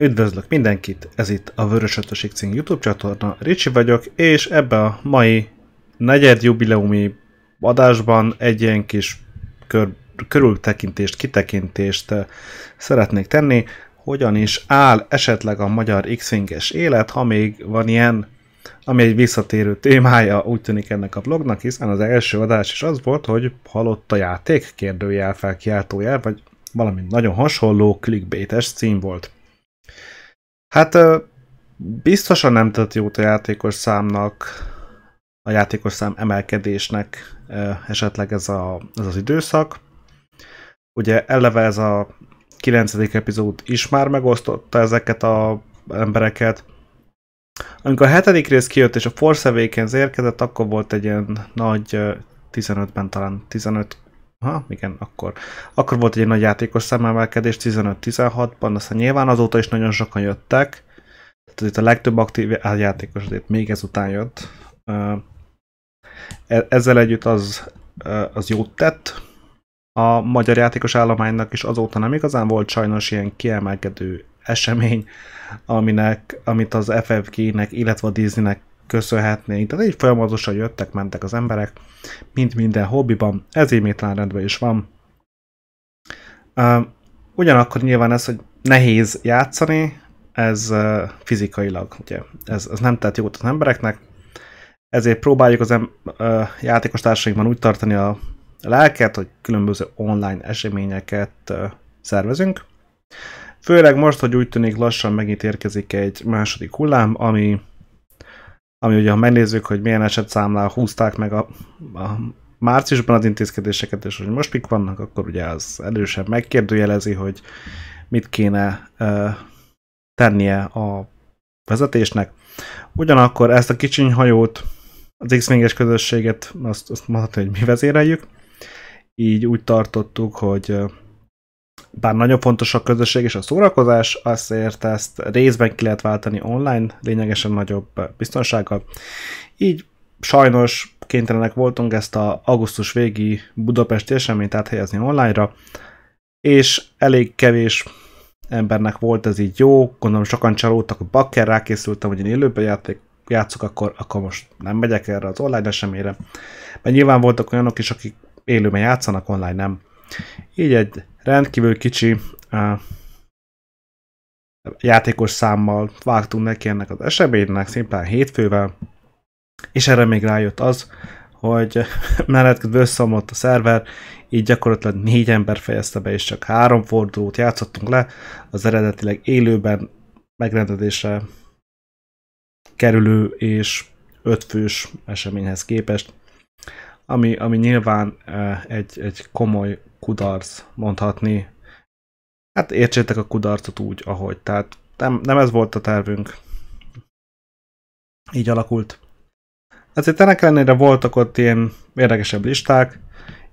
Üdvözlök mindenkit, ez itt a Vörös Ötösik című YouTube csatorna, Ricsi vagyok, és ebbe a mai negyed jubileumi adásban egy ilyen kis kör, körültekintést, kitekintést eh, szeretnék tenni, hogyan is áll esetleg a magyar x élet, ha még van ilyen, ami egy visszatérő témája, úgy tűnik ennek a blognak, hiszen az első adás is az volt, hogy halott a játék, kérdőjel, felkiáltójel, vagy valami nagyon hasonló clickbaites cím volt. Hát biztosan nem tett jót a játékos számnak, a játékos szám emelkedésnek esetleg ez, a, ez az időszak. Ugye eleve ez a 9. epizód is már megosztotta ezeket a embereket. Amikor a hetedik rész kijött és a Force Awakens érkezett, akkor volt egy ilyen nagy 15-ben talán 15 Aha, igen, akkor. Akkor volt egy nagy játékos számemelkedés 15-16-ban, aztán nyilván azóta is nagyon sokan jöttek. Tehát itt a legtöbb aktív játékos azért még ezután jött. E, ezzel együtt az, az jót tett. A magyar játékos állománynak is azóta nem igazán volt sajnos ilyen kiemelkedő esemény, aminek, amit az FFG-nek, illetve a Disney-nek köszönhetnénk. Tehát így folyamatosan jöttek, mentek az emberek, mint minden hobbiban. Ez így métlán rendben is van. Uh, ugyanakkor nyilván ez, hogy nehéz játszani, ez uh, fizikailag, ugye, ez, ez nem tett jót az embereknek, ezért próbáljuk az em- uh, játékos társainkban úgy tartani a lelket, hogy különböző online eseményeket uh, szervezünk. Főleg most, hogy úgy tűnik lassan megint érkezik egy második hullám, ami ami ugye, ha megnézzük, hogy milyen eset számlál, húzták meg a, a márciusban az intézkedéseket, és hogy most mik vannak, akkor ugye az erősen megkérdőjelezi, hogy mit kéne uh, tennie a vezetésnek. Ugyanakkor ezt a kicsiny hajót, az x es közösséget, azt, azt mondhatni, hogy mi vezéreljük, így úgy tartottuk, hogy bár nagyon fontos a közösség és a szórakozás, azért ezt részben ki lehet váltani online, lényegesen nagyobb biztonsággal. Így sajnos kénytelenek voltunk ezt a augusztus végi budapesti eseményt áthelyezni online-ra, és elég kevés embernek volt ez így jó, gondolom sokan csalódtak, hogy bakker rákészültem, hogy én élőben játék, játszok, akkor, akkor most nem megyek erre az online eseményre. Mert nyilván voltak olyanok is, akik élőben játszanak, online nem. Így egy rendkívül kicsi uh, játékos számmal vágtunk neki ennek az eseménynek, szimplán hétfővel, és erre még rájött az, hogy mellett közben összeomlott a szerver, így gyakorlatilag négy ember fejezte be, és csak három fordulót játszottunk le, az eredetileg élőben megrendezésre kerülő és ötfős eseményhez képest, ami, ami nyilván egy, egy komoly kudarc, mondhatni. Hát értsétek a kudarcot úgy, ahogy. Tehát nem, nem ez volt a tervünk. Így alakult. Azért ennek ellenére voltak ott ilyen érdekesebb listák,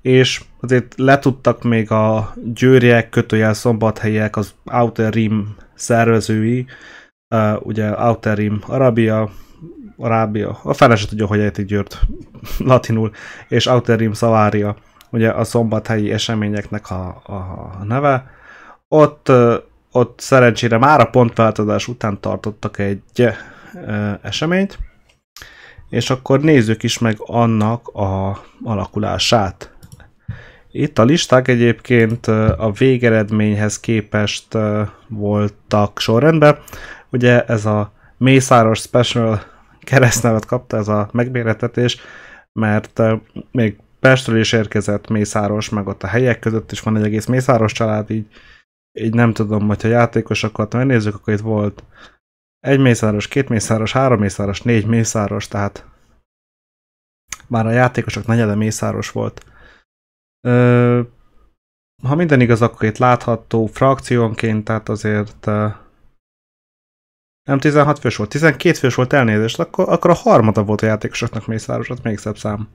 és azért letudtak még a győriek, kötőjel szombathelyek, az Outer Rim szervezői, uh, ugye Outer Rim Arabia, Arabia, a feleset tudja, hogy ejtik győrt latinul, és Outer Rim Szavária ugye a szombathelyi eseményeknek a, a, a neve. Ott, ott szerencsére már a pontváltozás után tartottak egy eseményt, és akkor nézzük is meg annak a alakulását. Itt a listák egyébként a végeredményhez képest voltak sorrendben. Ugye ez a Mészáros Special keresztnevet kapta ez a megméretetés, mert még Pestről is érkezett Mészáros, meg ott a helyek között is van egy egész Mészáros család, így, így nem tudom, hogyha játékosokat megnézzük, akkor itt volt egy mészáros, két mészáros, három mészáros, négy mészáros, tehát már a játékosok negyede mészáros volt. Ö, ha minden igaz, akkor itt látható frakciónként, tehát azért nem 16 fős volt, 12 fős volt elnézést, akkor, akkor a harmada volt a játékosoknak Mészáros, az még szebb szám.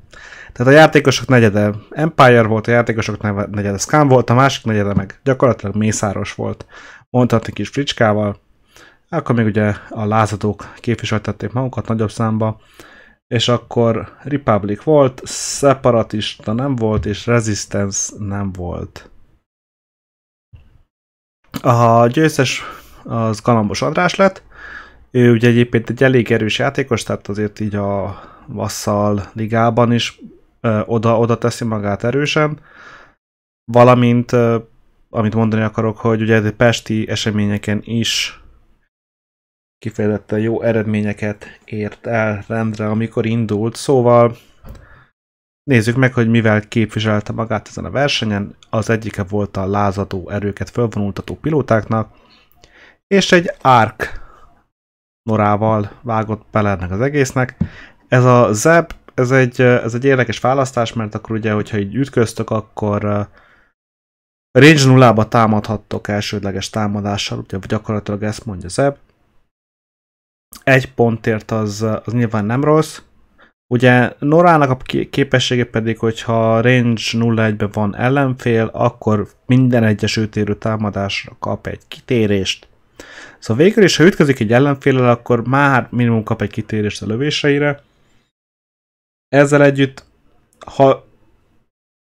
Tehát a játékosok negyede Empire volt, a játékosok negyede Scam volt, a másik negyede meg gyakorlatilag Mészáros volt. Mondhatni kis fricskával. Akkor még ugye a lázadók képviseltették magukat nagyobb számba, és akkor Republic volt, Separatista nem volt, és Resistance nem volt. A győztes az Galambos András lett, ő ugye egyébként egy elég erős játékos, tehát azért így a Vassal ligában is ö, oda, oda teszi magát erősen, valamint ö, amit mondani akarok, hogy ugye pesti eseményeken is kifejezetten jó eredményeket ért el rendre, amikor indult, szóval nézzük meg, hogy mivel képviselte magát ezen a versenyen. Az egyike volt a lázadó erőket fölvonultató pilótáknak, és egy ARK norával vágott bele ennek az egésznek. Ez a zeb, ez egy, eh, ez egy érdekes választás, mert akkor ugye, hogyha így ütköztök, akkor eh, range nullába támadhattok elsődleges támadással, ugye gyakorlatilag ezt mondja zeb. Egy pontért az, eh, az nyilván nem rossz. Ugye Norának a képessége pedig, hogyha range 0-1-ben van ellenfél, akkor minden egyes őtérő támadásra kap egy kitérést, Szóval végül is, ha ütközik egy ellenfélel, akkor már minimum kap egy kitérést a lövéseire. Ezzel együtt, ha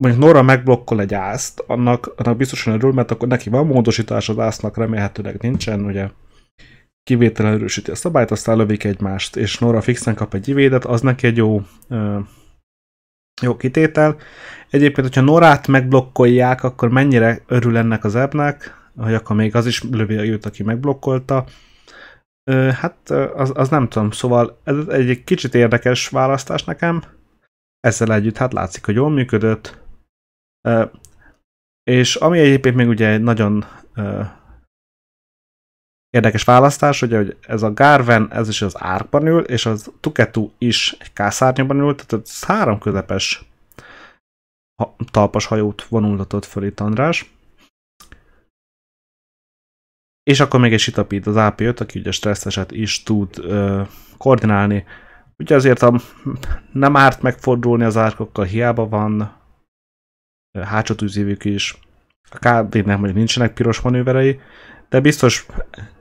mondjuk Nora megblokkol egy ászt, annak, annak biztosan örül, mert akkor neki van módosítás az ásznak, remélhetőleg nincsen, ugye kivételen erősíti a szabályt, aztán lövik egymást, és Nora fixen kap egy ivédet, az neki egy jó jó kitétel. Egyébként, hogyha Norát megblokkolják, akkor mennyire örül ennek az ebnek, hogy akkor még az is lövi jött, aki megblokkolta. Hát az, az nem tudom, szóval ez egy kicsit érdekes választás nekem. Ezzel együtt hát látszik, hogy jól működött. És ami egyébként még ugye egy nagyon érdekes választás, ugye, hogy ez a Garven, ez is az árkban ül, és az Tuketu is egy kászárnyban ül, tehát ez három közepes talpas hajót vonultatott föl itt András. És akkor még egy sitapít az AP5, aki ugye stresszeset is tud ö, koordinálni. Ugye azért a, nem árt megfordulni az árkokkal, hiába van hátsó tűzívük is. A KD-nek mondjuk nincsenek piros manőverei, de biztos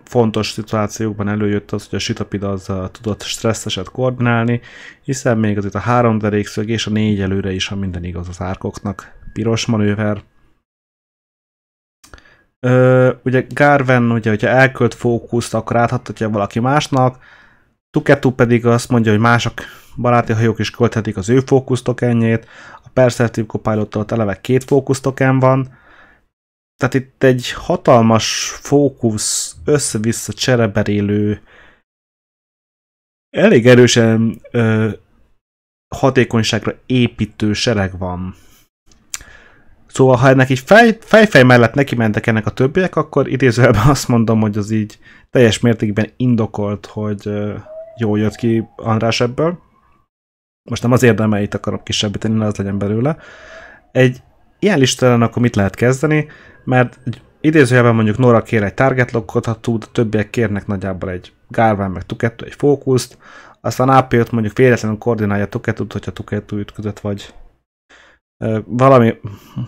fontos szituációkban előjött az, hogy a sitapid az a tudott stresszeset koordinálni, hiszen még az itt a három derékszög és a négy előre is, ha minden igaz az árkoknak piros manőver, Ö, ugye Garven, ugye, hogyha elkölt fókuszt, akkor áthatja valaki másnak, Tuketu pedig azt mondja, hogy mások baráti hajók is költhetik az ő fókusztokenjét, a Perceptive Copilot-tól eleve két fókusztoken van, tehát itt egy hatalmas fókusz, össze-vissza csereberélő, elég erősen ö, hatékonyságra építő sereg van. Szóval, ha ennek így fej, fejfej mellett neki mentek ennek a többiek, akkor idézőben azt mondom, hogy az így teljes mértékben indokolt, hogy jó jött ki András ebből. Most nem az érdemeit akarom kisebbíteni, ne az legyen belőle. Egy ilyen listelen akkor mit lehet kezdeni? Mert idézőjelben mondjuk Nora kér egy target lockot, ha tud, a többiek kérnek nagyjából egy garvan meg Tuketto, egy fókuszt, aztán AP-t mondjuk véletlenül koordinálja tuketut, hogyha tuketú ütközött vagy valami,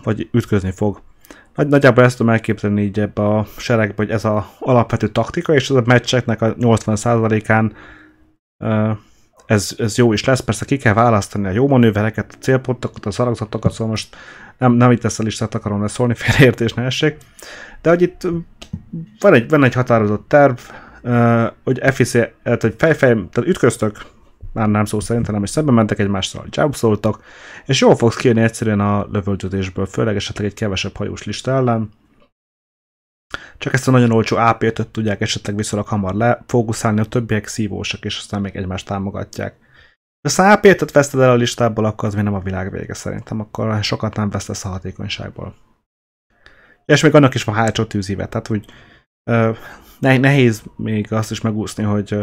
vagy ütközni fog. Nagy, nagyjából ezt tudom elképzelni így ebbe a seregbe, hogy ez a alapvető taktika, és ez a meccseknek a 80%-án ez, ez jó is lesz. Persze ki kell választani a jó manővereket, a célpontokat, a szaragzatokat, szóval most nem, nem itt ezt a listát akarom leszólni, félreértés ne essék. De hogy itt van egy, van egy határozott terv, hogy FIC, tehát hogy fejfej, tehát ütköztök már nem szó szerint, hanem is szembe mentek egymással, jobszoltak, és jól fogsz kijönni egyszerűen a lövöldözésből, főleg esetleg egy kevesebb hajós lista ellen. Csak ezt a nagyon olcsó ap tudják esetleg viszonylag hamar lefókuszálni, a többiek szívósak, és aztán még egymást támogatják. Ha aztán ap t veszted el a listából, akkor az még nem a világ vége szerintem, akkor sokat nem vesztesz a hatékonyságból. És még annak is van hátsó tűzíve, tehát hogy euh, nehéz még azt is megúszni, hogy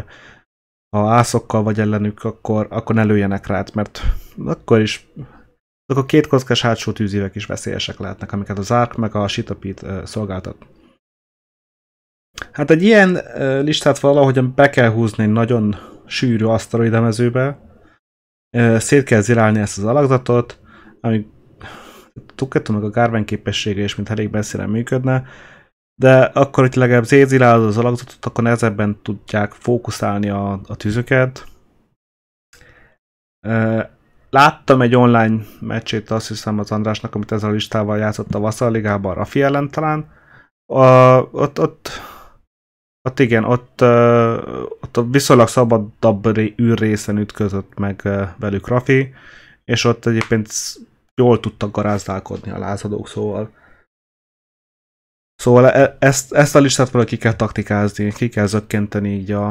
ha ászokkal vagy ellenük, akkor, akkor ne lőjenek rád, mert akkor is akkor a két kockás hátsó tűzívek is veszélyesek lehetnek, amiket az Ark meg a Sitapit szolgáltat. Hát egy ilyen listát valahogyan be kell húzni egy nagyon sűrű aszteroidemezőbe, szét kell zirálni ezt az alakzatot, ami Tuketto meg a Garven képessége is, mint elég beszélem, működne, de akkor, hogy legalább zézilálod az alakzatot, akkor nehezebben tudják fókuszálni a, a tűzöket. Láttam egy online meccsét, azt hiszem az Andrásnak, amit ezzel a listával játszott a Vassal Ligában, a Rafi ellen talán. A, ott, ott, ott igen, ott, ott a viszonylag szabadabb űrrészen ütközött meg velük Rafi, és ott egyébként jól tudtak garázdálkodni a lázadók, szóval Szóval e- ezt, ezt a listát valahogy ki kell taktikázni, ki kell zökkenteni így a,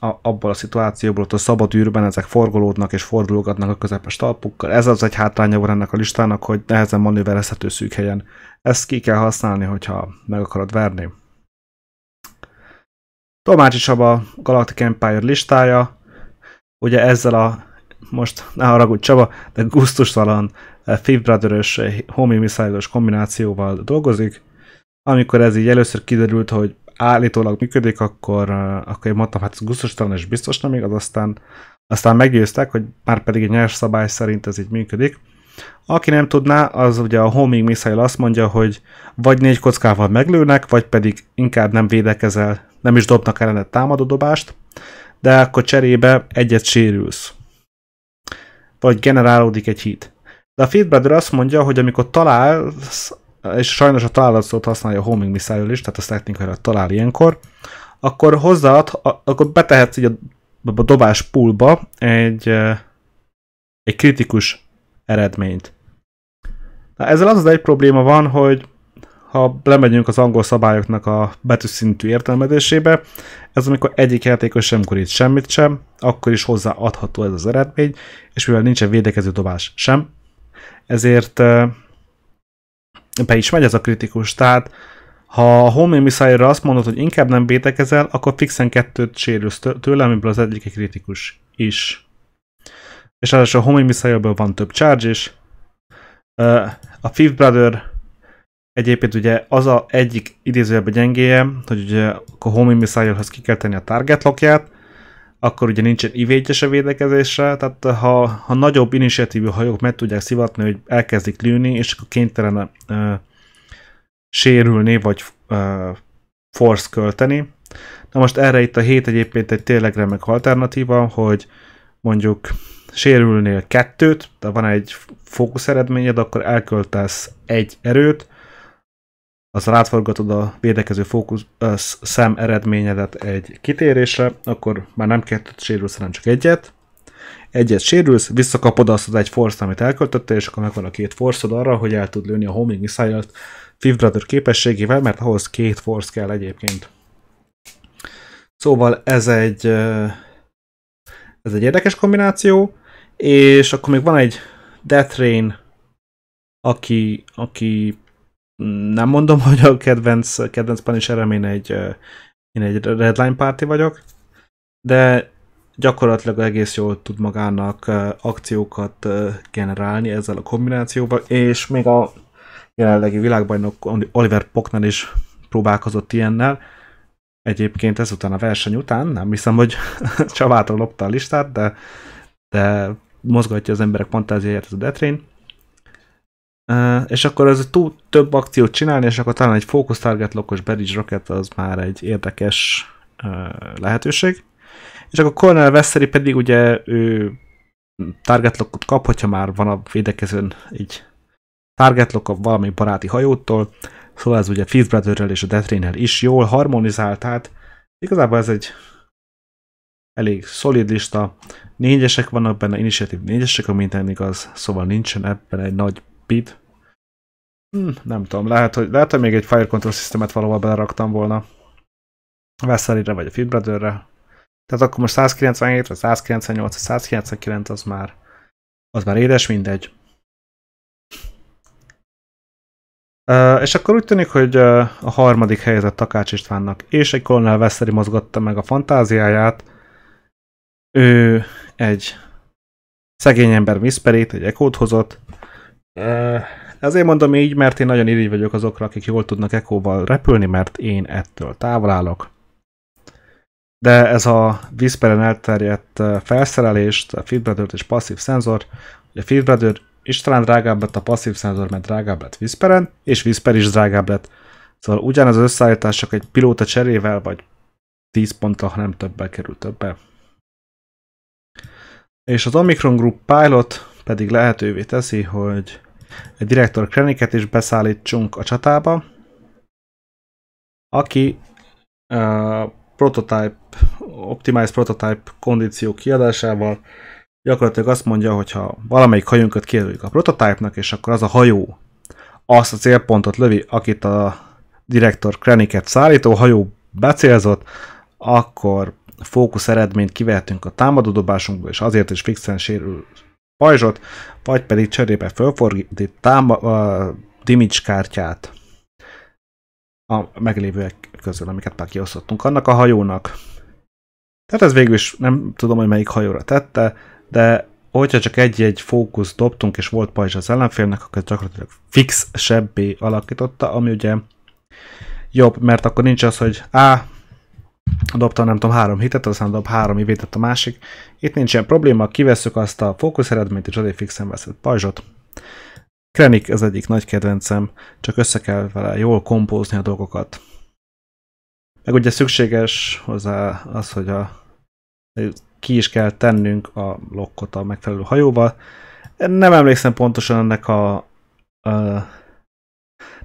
a, abból a szituációból, ott a szabad űrben ezek forgolódnak és fordulgatnak a közepes talpukkal. Ez az egy hátránya van ennek a listának, hogy nehezen manőverezhető szűk helyen. Ezt ki kell használni, hogyha meg akarod verni. Tomácsi a Galactic Empire listája, ugye ezzel a most ne haragudj Csaba, de gusztustalan eh, Fifth Brother-ös eh, Homie kombinációval dolgozik, amikor ez így először kiderült, hogy állítólag működik, akkor, akkor én mondtam, hát ez gusztustalan és biztos nem igaz, aztán, aztán meggyőztek, hogy már pedig egy nyers szabály szerint ez így működik. Aki nem tudná, az ugye a homing missile azt mondja, hogy vagy négy kockával meglőnek, vagy pedig inkább nem védekezel, nem is dobnak ellened támadó dobást, de akkor cserébe egyet sérülsz. Vagy generálódik egy hit. De a Fitbrother azt mondja, hogy amikor találsz, és sajnos a találatszót használja a homing missile is, tehát a technikára talál ilyenkor, akkor hozzáad, akkor betehetsz így a, a dobás poolba egy, egy kritikus eredményt. Na, ezzel az az egy probléma van, hogy ha lemegyünk az angol szabályoknak a betűszintű értelmezésébe, ez amikor egyik játékos sem korít semmit sem, akkor is hozzáadható ez az eredmény, és mivel nincsen védekező dobás sem, ezért be is megy ez a kritikus. Tehát ha a Homé Missile-ra azt mondod, hogy inkább nem bétekezel, akkor fixen kettőt sérülsz tőle, amiből az egyik kritikus is. És az a Homé missile van több charge is. A Fifth Brother egyébként ugye az a egyik idézőjelben gyengéje, hogy ugye a Homé missile ki kell tenni a target lockját, akkor ugye nincsen ivétyes a védekezésre, tehát ha, ha nagyobb initiatívű hajók meg tudják szivatni, hogy elkezdik lőni, és akkor kénytelen uh, sérülni, vagy ö, force költeni. Na most erre itt a hét egyébként egy tényleg remek alternatíva, hogy mondjuk sérülnél kettőt, de van egy fókusz eredményed, akkor elköltesz egy erőt, az rátforgatod a védekező fókusz, uh, szem eredményedet egy kitérésre, akkor már nem kettőt sérülsz, hanem csak egyet. Egyet sérülsz, visszakapod azt az egy force amit elköltöttél, és akkor megvan a két force arra, hogy el tud lőni a homing missile Fifth Brother képességével, mert ahhoz két force kell egyébként. Szóval ez egy ez egy érdekes kombináció, és akkor még van egy Death Rain, aki, aki nem mondom, hogy a kedvenc, kedvenc Punisherem én egy, én egy Redline párti vagyok, de gyakorlatilag egész jól tud magának akciókat generálni ezzel a kombinációval, és még a jelenlegi világbajnok Oliver Pocknál is próbálkozott ilyennel. Egyébként ezután a verseny után, nem hiszem, hogy Csavától lopta a listát, de, de mozgatja az emberek fantáziáját ez a Detrén és akkor ez túl több akciót csinálni, és akkor talán egy focus target lockos beridge rocket az már egy érdekes lehetőség. És akkor Colonel Veszeri pedig ugye ő target lockot kap, hogyha már van a védekezőn egy target lock a valami baráti hajótól, szóval ez ugye Fifth Brotherrel és a Death rain is jól harmonizált, tehát igazából ez egy elég szolid lista. Négyesek vannak benne, initiative négyesek, ami minden igaz, szóval nincsen ebben egy nagy Pit. Hm, nem tudom, lehet, hogy, lehet, hogy még egy Fire Control Systemet valahol beleraktam volna. Veszelire vagy a Fitbrotherre. Tehát akkor most 197, vagy 198, vagy 199 az már, az már édes, mindegy. Uh, és akkor úgy tűnik, hogy uh, a harmadik helyezett Takács Istvánnak, és egy Colonel Veszeri mozgatta meg a fantáziáját. Ő egy szegény ember viszperét, egy ekót hozott, ezért mondom így, mert én nagyon irigy vagyok azokra, akik jól tudnak ekóval repülni, mert én ettől távol állok. De ez a vízperen elterjedt felszerelést, a feedbredőt és passzív hogy a feedbredőr is talán drágább lett a passzív szenzor, mert drágább lett vízperen, és vízper is drágább lett. Szóval ugyanaz az összeállítás csak egy pilóta cserével, vagy 10 ponttal, ha nem többel kerül többe. És az Omicron Group Pilot pedig lehetővé teszi, hogy egy direktor kreniket és beszállítsunk a csatába, aki uh, prototype, optimize prototype kondíció kiadásával gyakorlatilag azt mondja, hogy ha valamelyik hajónkat kijelöljük a prototype-nak, és akkor az a hajó azt a célpontot lövi, akit a direktor Kreniket szállító hajó becélzott, akkor fókusz eredményt kivehetünk a támadó dobásunkból, és azért is fixen sérül, pajzsot, vagy pedig cserébe fölfordít táma, a damage kártyát a meglévőek közül, amiket már kiosztottunk annak a hajónak. Tehát ez végül is nem tudom, hogy melyik hajóra tette, de hogyha csak egy-egy fókusz dobtunk, és volt pajzs az ellenfélnek, akkor gyakorlatilag fix sebbé alakította, ami ugye jobb, mert akkor nincs az, hogy á, dobta nem tudom három hitet, aztán dob három ivét a másik. Itt nincsen probléma, kiveszük azt a fókusz eredményt, és azért fixen veszett pajzsot. Krenik az egyik nagy kedvencem, csak össze kell vele jól kompózni a dolgokat. Meg ugye szükséges hozzá az, hogy a, ki is kell tennünk a lokkot a megfelelő hajóval. Nem emlékszem pontosan ennek a, a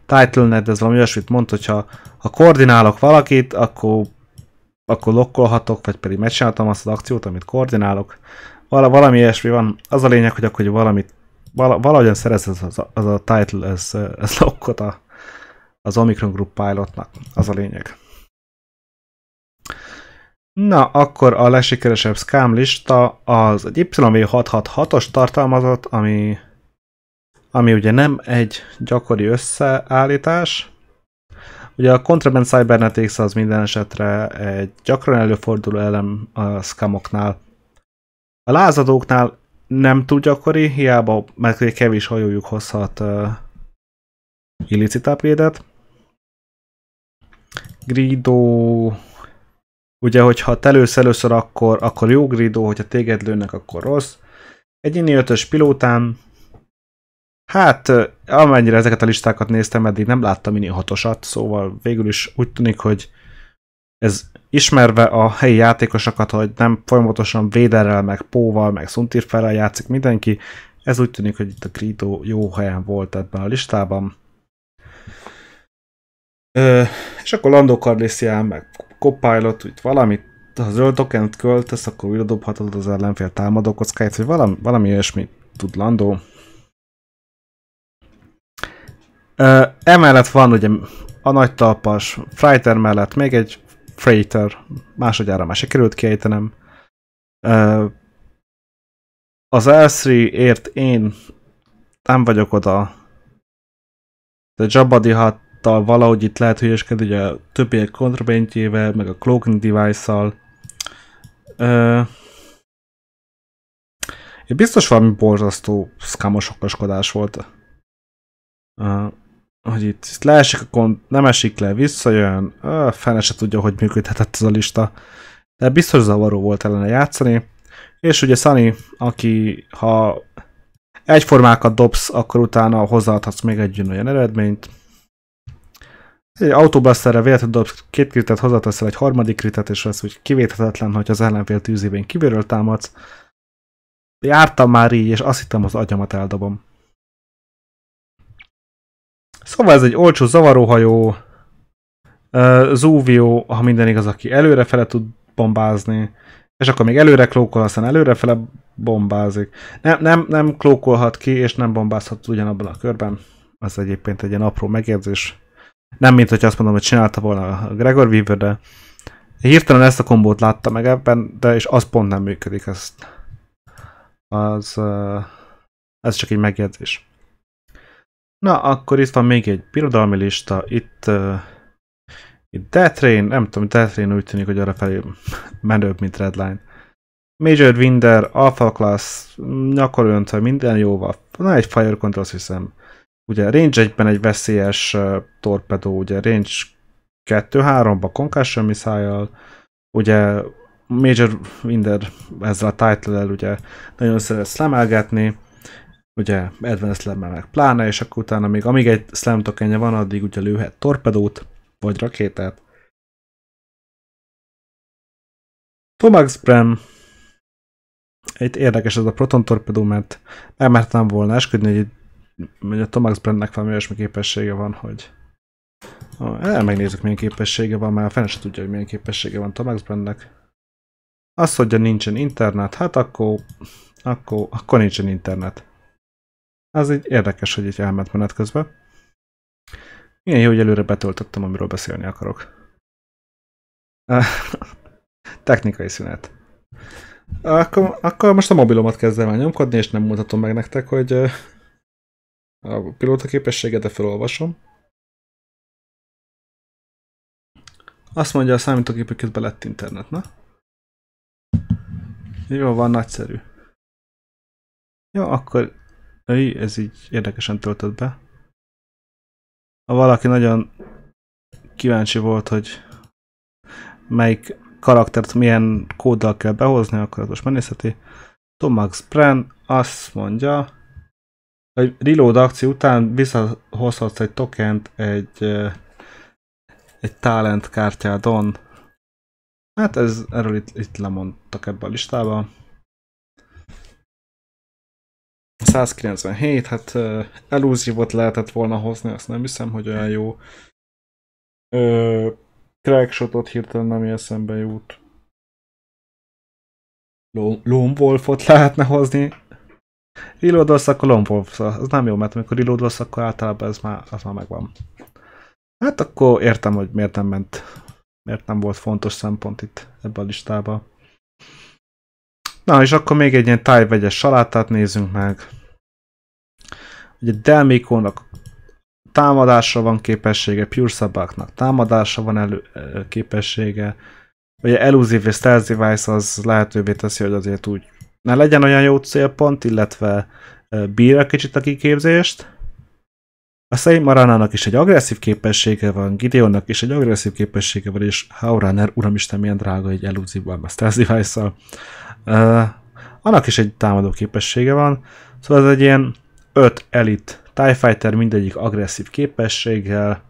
title de ez valami olyasmit mond, hogyha ha koordinálok valakit, akkor akkor lokkolhatok, vagy pedig megcsináltam azt az akciót, amit koordinálok. Val- valami ilyesmi van. Az a lényeg, hogy akkor hogy valamit, val- valahogyan szerez az, az, az a title, ez, ez lokkot a, az Omicron Group Pilotnak. Az a lényeg. Na, akkor a legsikeresebb scam lista az egy YV666-os tartalmazott, ami, ami ugye nem egy gyakori összeállítás, Ugye a Contraband Cybernetics az minden esetre egy gyakran előforduló elem a scamoknál. A lázadóknál nem túl gyakori, hiába mert kevés hajójuk hozhat uh, illicit upgrade-et. Grido... Ugye, hogyha te lősz először, akkor, akkor jó Grido, hogyha téged lőnek, akkor rossz. Egyéni ötös pilótán Hát, amennyire ezeket a listákat néztem, eddig nem láttam mini hatosat, szóval végül is úgy tűnik, hogy ez ismerve a helyi játékosokat, hogy nem folyamatosan véderrel, meg póval, meg szuntirfelrel játszik mindenki, ez úgy tűnik, hogy itt a Grito jó helyen volt ebben a listában. Ö, és akkor Lando Cardassian, meg Copilot, úgy valamit, ha zöld tokent költesz, akkor újra dobhatod az ellenfél támadó kockáját, hogy valami, valami ilyesmi tud Lando. Uh, emellett van ugye a nagy talpas Freighter mellett még egy Freighter, másodjára már sikerült kiejtenem. Uh, az l ért én nem vagyok oda. De Jabadi hattal valahogy itt lehet hülyeskedni, ugye a többiek kontrabentjével, meg a cloaking device-szal. Uh, biztos valami borzasztó szkámos okoskodás volt hogy itt, itt leesik, akkor nem esik le, visszajön, a fene se tudja, hogy működhetett ez a lista. De biztos zavaró volt ellene játszani. És ugye Sunny, aki ha egyformákat dobsz, akkor utána hozzáadhatsz még egy olyan eredményt. Egy autóbusterre véletlenül dobsz két kritet, hozzáteszel egy harmadik kritet, és lesz úgy kivéthetetlen, hogy az ellenfél tűzében kívülről támadsz. Jártam már így, és azt hittem az agyamat eldobom. Szóval ez egy olcsó zavaróhajó, uh, Zúvió, ha minden igaz, aki előrefele tud bombázni, és akkor még előre klókol, aztán előrefele bombázik. Nem, nem, nem klókolhat ki, és nem bombázhat ugyanabban a körben. Ez egyébként egy ilyen apró megjegyzés. Nem, mint hogy azt mondom, hogy csinálta volna a Gregor Weaver, de hirtelen ezt a kombót látta meg ebben, de és az pont nem működik, Ez, az, ez csak egy megjegyzés. Na, akkor itt van még egy birodalmi lista, itt, uh, itt Death Rain, nem tudom, Death Rain úgy tűnik, hogy arra felé menőbb, mint Redline. Major Winder, Alpha Class, nyakoröntve, szóval minden jóval. Na, egy Fire Control hiszem. Ugye Range 1-ben egy veszélyes uh, torpedó, ugye Range 2-3-ba Concussion missile ugye Major Winder ezzel a title ugye nagyon szeret szlemelgetni, ugye Advanced slam meg pláne, és akkor utána még amíg egy slam tokenje van, addig ugye lőhet torpedót, vagy rakétát. Tomax Prem itt érdekes ez a proton torpedó, mert mertem volna esküdni, hogy, hogy a Tomax Brandnek valami olyasmi képessége van, hogy el megnézzük milyen képessége van, a fene se tudja, hogy milyen képessége van Tomax Brandnek. Az, hogy nincsen internet, hát akkor, akkor, akkor nincsen internet az egy érdekes, hogy egy elment menet közben. Milyen jó, hogy előre betöltöttem, amiről beszélni akarok. Technikai szünet. Akkor, akkor most a mobilomat kezdem el nyomkodni, és nem mutatom meg nektek, hogy a pilóta képességet, de felolvasom. Azt mondja, a számítógépük közben lett internet, na? Jó, van, nagyszerű. Jó, akkor Öj, ez így érdekesen töltött be. Ha valaki nagyon kíváncsi volt, hogy melyik karaktert milyen kóddal kell behozni, akkor az most megnézheti. Tomax Bren azt mondja, hogy reload akció után visszahozhatsz egy tokent egy, egy talent kártyádon. Hát ez, erről itt, itt lemondtak ebbe a listába. 197, hát elúzívot lehetett volna hozni, azt nem hiszem, hogy olyan jó. uh, crackshotot hirtelen nem eszembe jut. Wolfot lehetne hozni. Reloadolsz, akkor Wolf, szóval az nem jó, mert amikor reloadolsz, akkor általában ez már, az már megvan. Hát akkor értem, hogy miért nem ment, miért nem volt fontos szempont itt ebbe a listába. Na, és akkor még egy ilyen tájvegyes salátát nézzünk meg. Ugye Delmikónak támadásra van képessége, Pure Sabaknak támadásra van elő, képessége. Ugye Elusive és Stealth Device az lehetővé teszi, hogy azért úgy ne legyen olyan jó célpont, illetve bírja kicsit a kiképzést. A Maránának is egy agresszív képessége van, Gideonnak is egy agresszív képessége van, és Hauraner, uramisten, milyen drága egy elúzívban a Stealth device -szal annak is egy támadó képessége van, szóval ez egy ilyen 5 elit TIE Fighter, mindegyik agresszív képességgel,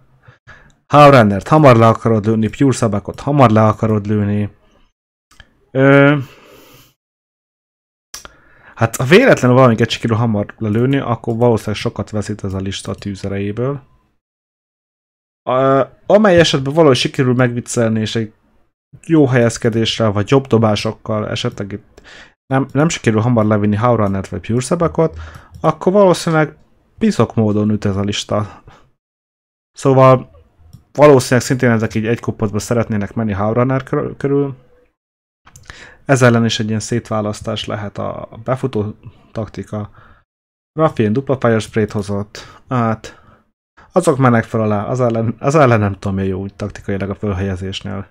Howrendert hamar le akarod lőni, Pure Szabakot hamar le akarod lőni. Ö, hát ha véletlenül valamiket sikerül hamar lelőni, akkor valószínűleg sokat veszít ez a lista tűzerejéből. A, amely esetben valahogy sikerül megviccelni és egy jó helyezkedéssel, vagy jobb dobásokkal, esetleg itt nem, nem sikerül hamar levinni Howrunnert vagy Pure Sebekot, akkor valószínűleg piszok módon üt ez a lista. Szóval valószínűleg szintén ezek így egy kupacba szeretnének menni Howrunner körül. Ez ellen is egy ilyen szétválasztás lehet a befutó taktika. Raffin dupla Fire Spray-t hozott át. Azok mennek fel alá, az ellen, az ellen nem tudom, jó úgy taktikailag a fölhelyezésnél.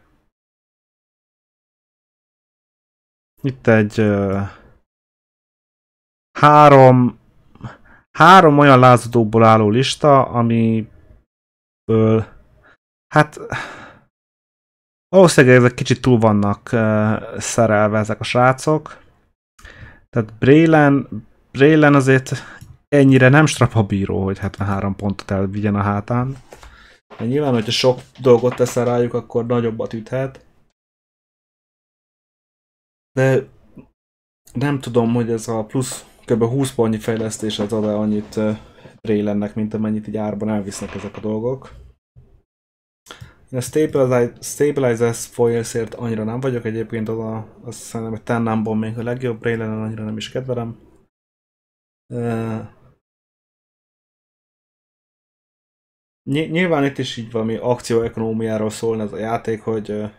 Itt egy uh, három, három olyan lázadóból álló lista, amiből hát valószínűleg ezek kicsit túl vannak uh, szerelve ezek a srácok. Tehát Braylen, Braylen azért ennyire nem strapabíró, hogy 73 pontot elvigyen a hátán. De nyilván, hogyha sok dolgot teszel rájuk, akkor nagyobbat üthet. De nem tudom, hogy ez a plusz kb. 20 pontnyi fejlesztés az ad-e annyit Raylennek, mint amennyit így árban elvisznek ezek a dolgok. Én a Stabilizers foilsért annyira nem vagyok, egyébként az a, azt szerintem, hogy Tennamban még a legjobb, Raylen annyira nem is kedvelem. Uh, nyilván itt is így valami akcióekonómiáról szólna ez a játék, hogy uh,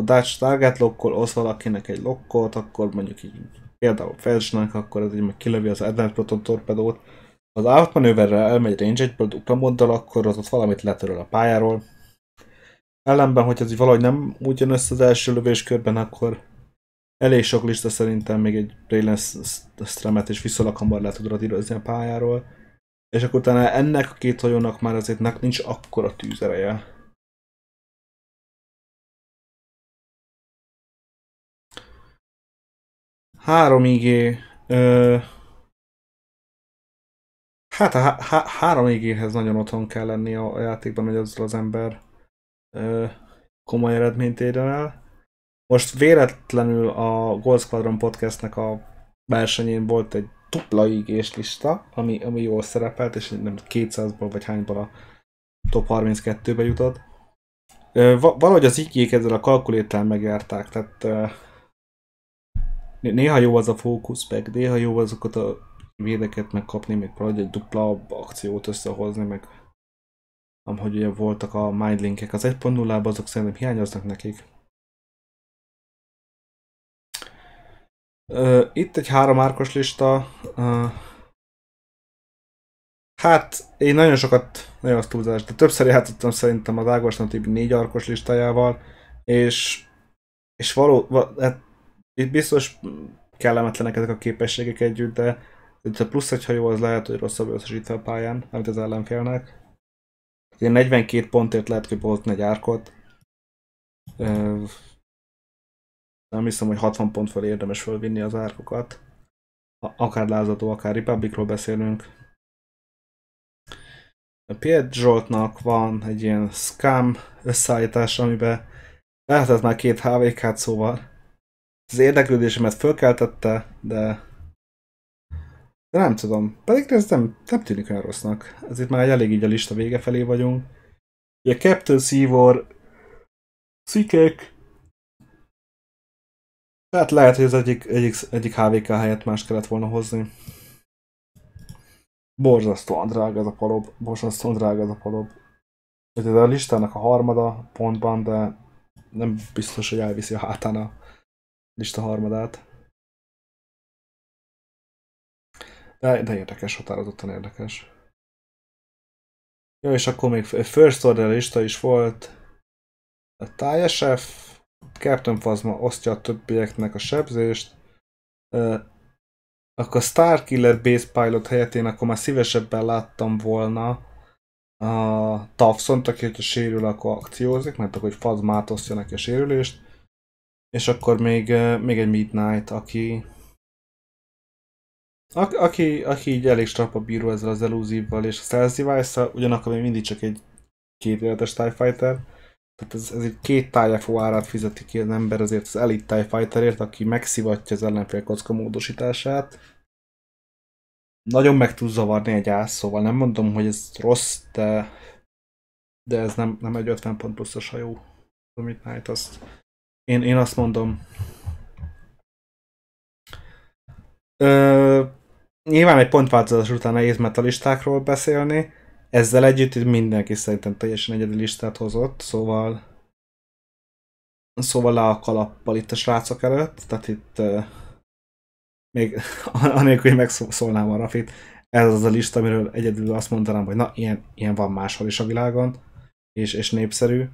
a Dutch target lokkol, hoz valakinek egy lokkolt, akkor mondjuk így például Felsnak, akkor ez így meg kilövi az Advent Proton torpedót. Az átmanőverrel elmegy range egyből dupla moddal, akkor az ott valamit letöröl a pályáról. Ellenben, hogy ez így valahogy nem úgy jön össze az első lövéskörben, akkor elég sok lista szerintem még egy Raylan Stremet és viszonylag hamar le tud radírozni a pályáról. És akkor utána ennek a két hajónak már azért nincs akkora tűzereje Három IG... hát a há, há, három IG-hez nagyon otthon kell lenni a, a játékban, hogy azzal az ember ö, komoly eredményt érjen el. Most véletlenül a Gold Squadron podcastnek a versenyén volt egy dupla ígés lista, ami, ami jól szerepelt, és nem 200-ból vagy hányból a top 32-be jutott. Valahogy az ígék ezzel a kalkulétel megjárták, tehát Néha jó az a fókusz, meg néha jó azokat a védeket megkapni, meg valahogy egy dupla akciót összehozni, meg amhogy ugye voltak a mindlinkek az 1.0-ban, azok szerintem hiányoznak nekik. Uh, itt egy három árkos lista. Uh, hát, én nagyon sokat, nagyon az túlzás, de többször játszottam szerintem az Ágostan Tibi négy árkos listájával, és, és való, va, hát itt biztos kellemetlenek ezek a képességek együtt, de itt a plusz egy hajó az lehet, hogy rosszabb összesítve a pályán, amit az ellenfélnek. Ilyen 42 pontért lehet kiboltni egy árkot. Nem hiszem, hogy 60 pont fel érdemes fölvinni az árkokat. Akár lázadó, akár Republicról beszélünk. A Pierre Zsoltnak van egy ilyen scam összeállítás, amiben lehetett már két HVK-t szóval az érdeklődésemet fölkeltette, de... De nem tudom. Pedig ez nem, nem tűnik olyan rossznak. Ez itt már elég így a lista vége felé vagyunk. Ugye Captain Seawar, Szikek, Hát lehet, hogy az egyik, egyik, egyik HVK helyett más kellett volna hozni. Borzasztóan drága ez a palob, borzasztóan drága ez a palob. Ez a listának a harmada pontban, de nem biztos, hogy elviszi a hátán a lista harmadát. De, de érdekes, határozottan érdekes. Jó, és akkor még First Order lista is volt. A TSF, Captain Phasma osztja a többieknek a sebzést. Uh, akkor Starkiller Base Pilot helyett én akkor már szívesebben láttam volna a Tavsont, aki hogyha sérül, akkor akciózik, mert akkor hogy Fazmát osztja neki a sérülést. És akkor még, még egy Midnight, aki, a, aki, aki így elég strappa bíró ezzel az elúzívval és a Stealth device ugyanakkor még mindig csak egy két életes TIE Fighter. Tehát ez, ez egy két tájafó árát fizeti ki az ember azért az Elite TIE Fighterért, aki megszivatja az ellenfél kocka módosítását. Nagyon meg tud zavarni egy ász, szóval nem mondom, hogy ez rossz, de, de ez nem, nem egy 50 pont pluszos hajó. amit Midnight azt én, én azt mondom. Ö, nyilván egy pontváltozás után nehéz metalistákról beszélni, ezzel együtt mindenki szerintem teljesen egyedi listát hozott, szóval szóval le a kalappal itt a srácok előtt, tehát itt uh, még anélkül, hogy megszólnám a Rafit, ez az a lista, amiről egyedül azt mondanám, hogy na, ilyen, ilyen van máshol is a világon, és, és népszerű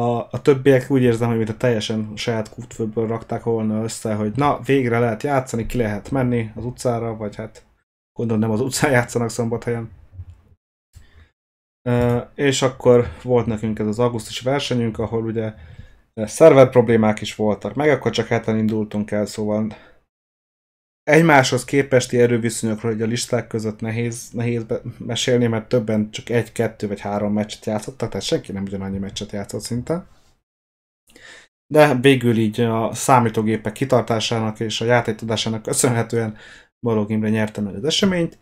a, a többiek úgy érzem, hogy mint a teljesen saját kútfőből rakták volna össze, hogy na, végre lehet játszani, ki lehet menni az utcára, vagy hát gondolom nem az utcán játszanak szombathelyen. E, és akkor volt nekünk ez az augusztusi versenyünk, ahol ugye szerver problémák is voltak, meg akkor csak heten indultunk el, szóval egymáshoz képesti erőviszonyokról hogy a listák között nehéz, nehéz mesélni, mert többen csak egy, kettő vagy három meccset játszottak, tehát senki nem ugyanannyi meccset játszott szinte. De végül így a számítógépek kitartásának és a játéktudásának köszönhetően Balog Imre nyerte meg az eseményt.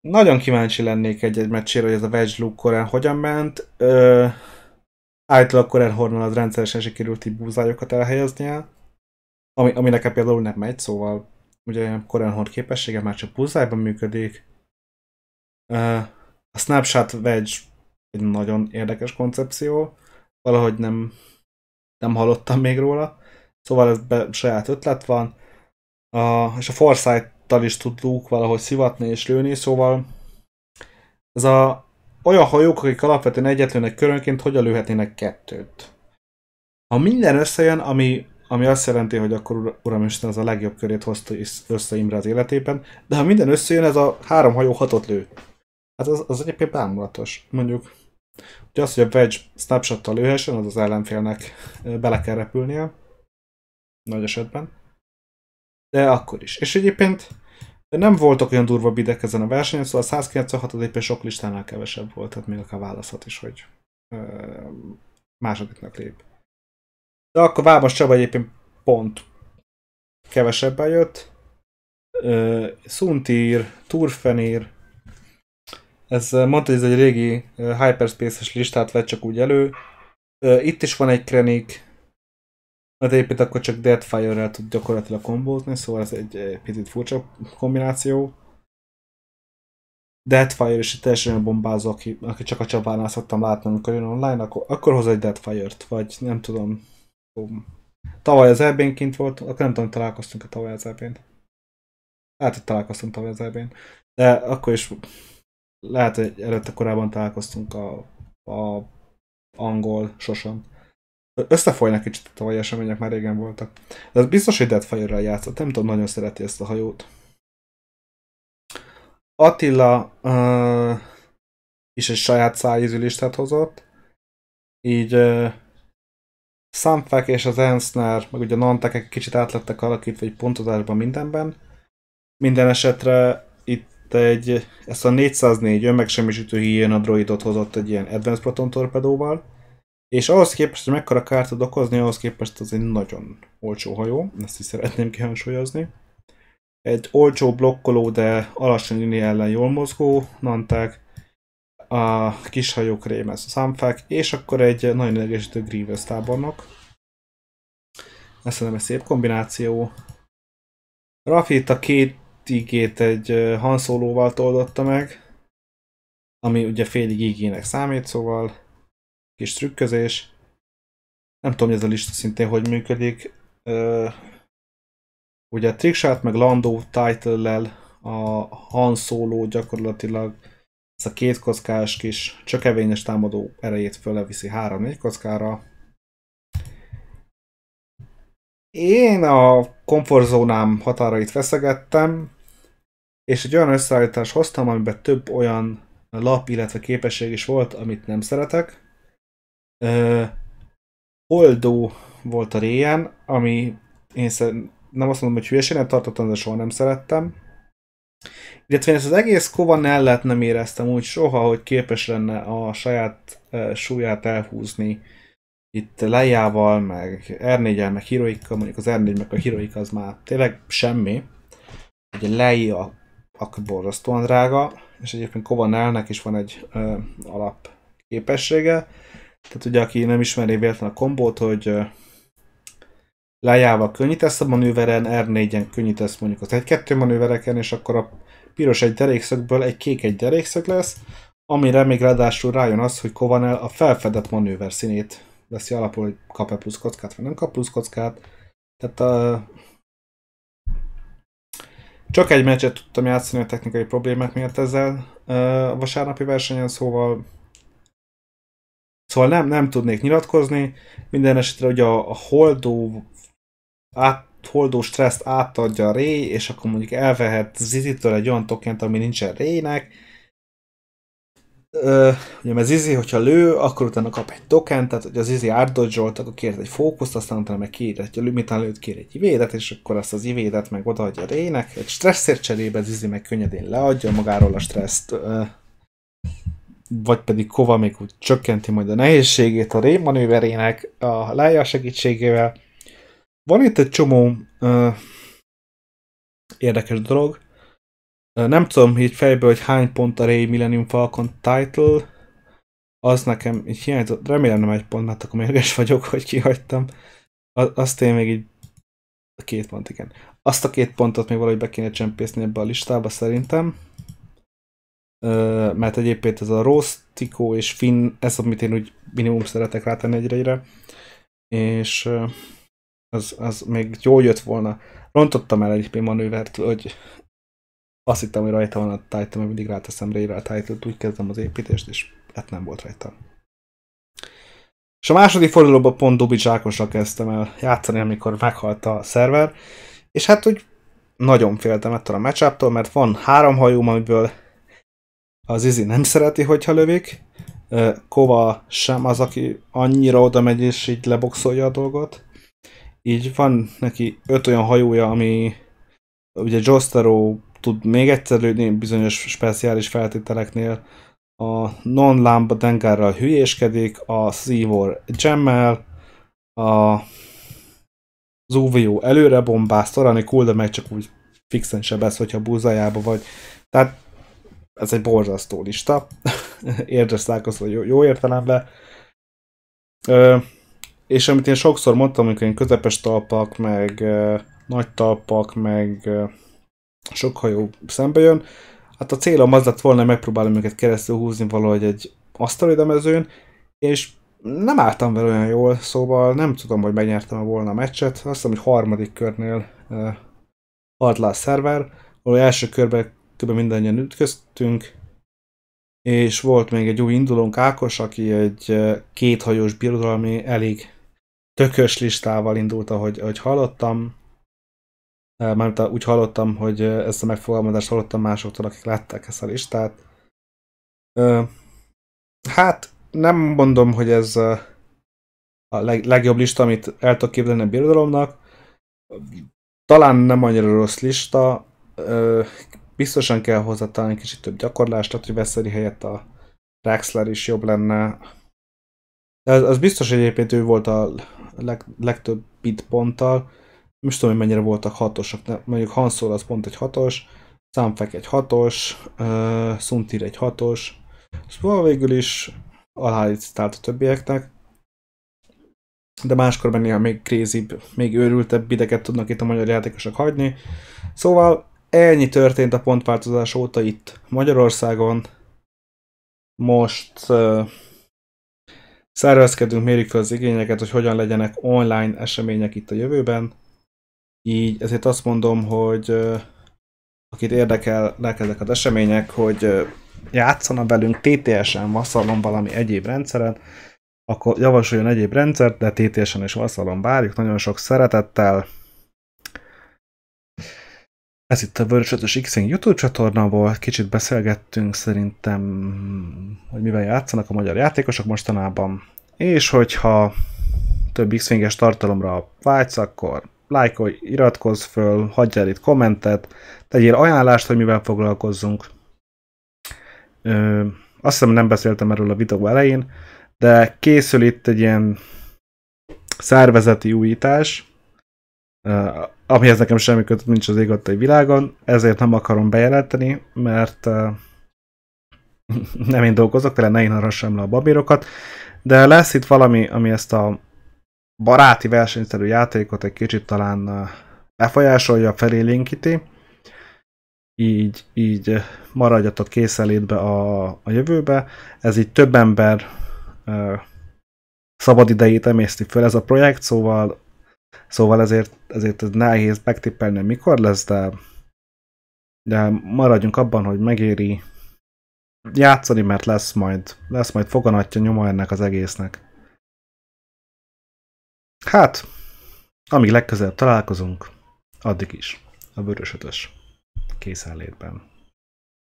Nagyon kíváncsi lennék egy-egy meccsére, hogy ez a Wedge Luke hogyan ment. Ö, általában Koren Hornal az rendszeresen sikerült így búzályokat el, ami, ami nekem például nem megy, szóval ugye Korenhorn képessége már csak pulzájban működik. A Snapshot Wedge egy nagyon érdekes koncepció, valahogy nem, nem hallottam még róla, szóval ez be, saját ötlet van, a, és a Foresight-tal is tudtuk valahogy szivatni és lőni, szóval ez a, olyan hajók, akik alapvetően egyetlenek körönként, hogyan lőhetnének kettőt. Ha minden összejön, ami ami azt jelenti, hogy akkor Isten az a legjobb körét hozta össze Imre az életében, de ha minden összejön, ez a három hajó hatot lő. Hát az, az egyébként bámulatos, mondjuk. hogy az, hogy a Wedge snapshot-tal lőhessen, az az ellenfélnek bele kell repülnie. Nagy esetben. De akkor is. És egyébként nem voltak olyan durva bidek ezen a versenyen, szóval a 196 éppen sok listánál kevesebb volt, tehát még akár választhat is, hogy másodiknak lép. De akkor Vámos Csaba egyébként pont kevesebben jött. Uh, Szuntír, Turfenír, ez mondta, hogy ez egy régi uh, hyperspace-es listát vett csak úgy elő. Uh, itt is van egy krenik, Hát egyébként akkor csak Deadfire-rel tud gyakorlatilag kombózni, szóval ez egy, egy picit furcsa kombináció. Deadfire is egy teljesen olyan bombázó, aki, aki csak a csapánál szoktam látni, amikor jön online, akkor, akkor hoz egy Deadfire-t, vagy nem tudom, Tavaly az eb kint volt, akkor nem tudom, találkoztunk-e tavaly az eb Lehet, hogy találkoztunk tavaly az eb De akkor is lehet, hogy előtte korábban találkoztunk a, a angol sosem. Összefolynak kicsit a tavalyi események, már régen voltak. De az biztos, hogy deadfire játszott, nem tudom, nagyon szereti ezt a hajót. Attila uh, is egy saját szájízülést hozott, így uh, Sunfac és az Ensner, meg ugye a egy kicsit átlettek alakítva egy pontozásban mindenben. Minden esetre itt egy, ezt a 404 önmegsemmisítő híjén a droidot hozott egy ilyen Advanced Proton torpedóval, és ahhoz képest, hogy mekkora kárt tud okozni, ahhoz képest az egy nagyon olcsó hajó, ezt is szeretném kihangsúlyozni. Egy olcsó blokkoló, de alacsony ellen jól mozgó nanták, a kishajók rémez, a számfák, és akkor egy nagyon idegesítő Grievous tábornok. Ez szerintem egy szép kombináció. Rafit a két igét egy hanszólóval toldotta meg, ami ugye félig igének számít, szóval kis trükközés. Nem tudom, hogy ez a lista szintén hogy működik. Ugye a Trickshot meg Lando title-lel a Han Solo gyakorlatilag ez a két kockás kis csökevényes támadó erejét föleviszi 3-4 kockára. Én a komfortzónám határait feszegettem, és egy olyan összeállítást hoztam, amiben több olyan lap, illetve képesség is volt, amit nem szeretek. Uh, oldó volt a réjen, ami én nem azt mondom, hogy hülyeségnek tartottam, de soha nem szerettem. Illetve ezt az egész kova lett nem éreztem úgy soha, hogy képes lenne a saját e, súlyát elhúzni itt lejával, meg r 4 meg Heroikkal, mondjuk az R4 meg a hiroik az már tényleg semmi. Ugye lej a, akkor borzasztóan drága, és egyébként Kovanelnek is van egy ö, alap képessége. Tehát ugye, aki nem ismeri véletlen a kombót, hogy lejával könnyítesz a manőveren, R4-en könnyítesz mondjuk az 1-2 manővereken, és akkor a piros egy derékszögből egy kék egy derékszög lesz, amire még ráadásul rájön az, hogy Kovanel a felfedett manőver színét veszi alapul, hogy kap-e plusz kockát, vagy nem kap plusz kockát. Tehát a... Csak egy meccset tudtam játszani a technikai problémák miatt ezzel a vasárnapi versenyen, szóval Szóval nem, nem tudnék nyilatkozni, minden esetre ugye a, a holdó át, stresszt átadja a Ray, és akkor mondjuk elvehet Zizitől egy olyan tokent, ami nincsen Raynek. Uh, ugye mert Zizi, hogyha lő, akkor utána kap egy tokent, tehát hogy az Zizi átdodzsolt, akkor kér egy fókuszt, aztán utána meg kiír egy, miután lőtt kér egy ivédet, és akkor azt az ivédet meg odaadja Rének. Egy stresszért cserébe Zizi meg könnyedén leadja magáról a stresszt. Uh, vagy pedig Kova még úgy csökkenti majd a nehézségét a Ré manőverének a lája segítségével van itt egy csomó uh, érdekes dolog. Uh, nem tudom így fejből, hogy hány pont a Ray Millennium Falcon title. Az nekem így hiányzott. Remélem nem egy pont, mert akkor mérges vagyok, hogy kihagytam. Azt én még így... A két pont, igen. Azt a két pontot még valahogy be kéne csempészni ebbe a listába szerintem. Uh, mert egyébként ez a Rose, Tico és Finn, ez amit én úgy minimum szeretek rátenni egyre egyre. És uh, az, az még jól jött volna. Rontottam el egy manővert, hogy azt hittem, hogy rajta van a title, mert mindig ráteszem rére a title úgy kezdem az építést, és hát nem volt rajta. És a második fordulóban pont Dobi zsákosra kezdtem el játszani, amikor meghalt a szerver, és hát úgy nagyon féltem ettől a match mert van három hajóm, amiből az Izzy nem szereti, hogyha lövik, Kova sem az, aki annyira oda megy és így leboxolja a dolgot, így van neki öt olyan hajója, ami ugye Jostero tud még egyszer lőni bizonyos speciális feltételeknél, a non-lamba Dengarral hülyéskedik, a Seavor Gemmel a Zuvio előre bombáz, Torani cool, de meg csak úgy fixen sebez, hogyha búzajába vagy. Tehát ez egy borzasztó lista. Érdres szálkozó jó, jó értelemben. És amit én sokszor mondtam, amikor én közepes talpak, meg eh, nagy talpak, meg eh, sok hajó szembe jön, hát a célom az lett volna, megpróbálom őket keresztül húzni valahogy egy asztalida mezőn, és nem álltam vele olyan jól, szóval nem tudom, hogy megnyertem volna a meccset. Azt hiszem, hogy harmadik körnél eh, halt le a szerver, ahol első körben kb. mindannyian ütköztünk, és volt még egy új indulónk Ákos, aki egy kéthajós birodalmi elég tökös listával indult, ahogy, ahogy hallottam. mert úgy hallottam, hogy ezt a megfogalmazást hallottam másoktól, akik látták ezt a listát. Hát nem mondom, hogy ez a legjobb lista, amit el tudok képzelni a birodalomnak. Talán nem annyira rossz lista, biztosan kell hozzá talán egy kicsit több gyakorlást, tehát hogy Veszeli helyett a Raxler is jobb lenne. De az, az biztos, hogy egyébként ő volt a leg, legtöbb bit ponttal. Most tudom, hogy mennyire voltak hatosak. De mondjuk Han Solo az pont egy hatos, Számfek egy hatos, uh, Suntir egy hatos. Szóval végül is alhálitált a többieknek. De máskor néha még crazybb, még őrültebb bideket tudnak itt a magyar játékosok hagyni. Szóval ennyi történt a pontváltozás óta itt Magyarországon. Most uh, Szervezkedünk, mérjük fel az igényeket, hogy hogyan legyenek online események itt a jövőben. Így ezért azt mondom, hogy akit érdekelnek ezek az események, hogy játszana velünk TTS-en, vasszalon valami egyéb rendszeren, akkor javasoljon egyéb rendszert, de TTS-en és vasszalon várjuk. Nagyon sok szeretettel, ez itt a Vörös x YouTube csatorna volt, kicsit beszélgettünk szerintem, hogy mivel játszanak a magyar játékosok mostanában, és hogyha több x tartalomra vágysz, akkor lájkolj, iratkozz föl, el itt kommentet, tegyél ajánlást, hogy mivel foglalkozzunk. Ö, azt hiszem nem beszéltem erről a videó elején, de készül itt egy ilyen szervezeti újítás, Uh, amihez nekem semmi kötött nincs az égottai világon, ezért nem akarom bejelenteni, mert uh, nem én dolgozok, talán ne én sem le a babírokat, de lesz itt valami, ami ezt a baráti versenyszerű játékot egy kicsit talán befolyásolja, felé linkíti. így, így maradjatok készelétbe a, a jövőbe. Ez így több ember uh, szabad idejét emészti föl ez a projekt, szóval Szóval ezért, ezért ez nehéz megtippelni, mikor lesz, de, de maradjunk abban, hogy megéri játszani, mert lesz majd, lesz majd foganatja nyoma ennek az egésznek. Hát, amíg legközelebb találkozunk, addig is. A vörösötös készenlétben.